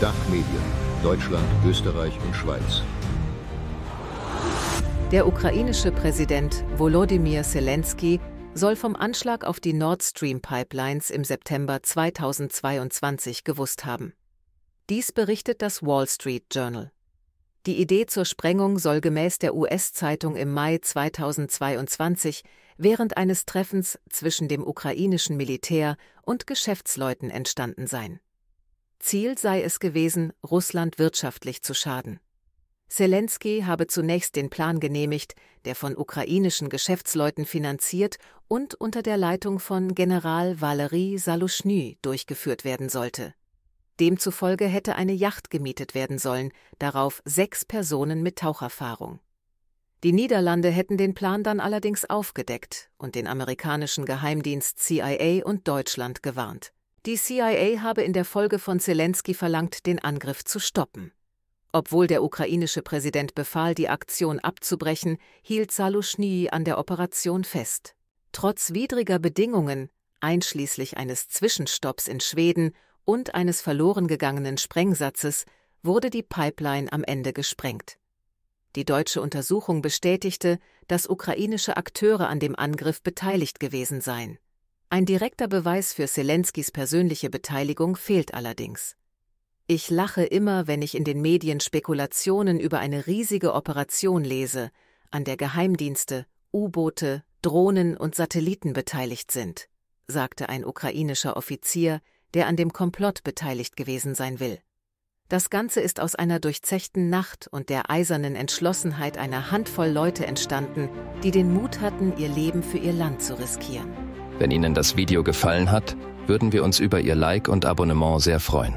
Dachmedien Deutschland, Österreich und Schweiz. Der ukrainische Präsident Volodymyr Zelensky soll vom Anschlag auf die Nord Stream Pipelines im September 2022 gewusst haben. Dies berichtet das Wall Street Journal. Die Idee zur Sprengung soll gemäß der US-Zeitung im Mai 2022 während eines Treffens zwischen dem ukrainischen Militär und Geschäftsleuten entstanden sein. Ziel sei es gewesen, Russland wirtschaftlich zu schaden. Zelensky habe zunächst den Plan genehmigt, der von ukrainischen Geschäftsleuten finanziert und unter der Leitung von General Valery Saluschny durchgeführt werden sollte. Demzufolge hätte eine Yacht gemietet werden sollen, darauf sechs Personen mit Taucherfahrung. Die Niederlande hätten den Plan dann allerdings aufgedeckt und den amerikanischen Geheimdienst CIA und Deutschland gewarnt. Die CIA habe in der Folge von Zelensky verlangt, den Angriff zu stoppen. Obwohl der ukrainische Präsident befahl, die Aktion abzubrechen, hielt Saluschnyi an der Operation fest. Trotz widriger Bedingungen, einschließlich eines Zwischenstopps in Schweden und eines verloren gegangenen Sprengsatzes, wurde die Pipeline am Ende gesprengt. Die deutsche Untersuchung bestätigte, dass ukrainische Akteure an dem Angriff beteiligt gewesen seien. Ein direkter Beweis für Zelenskys persönliche Beteiligung fehlt allerdings. Ich lache immer, wenn ich in den Medien Spekulationen über eine riesige Operation lese, an der Geheimdienste, U-Boote, Drohnen und Satelliten beteiligt sind, sagte ein ukrainischer Offizier, der an dem Komplott beteiligt gewesen sein will. Das Ganze ist aus einer durchzechten Nacht und der eisernen Entschlossenheit einer Handvoll Leute entstanden, die den Mut hatten, ihr Leben für ihr Land zu riskieren. Wenn Ihnen das Video gefallen hat, würden wir uns über Ihr Like und Abonnement sehr freuen.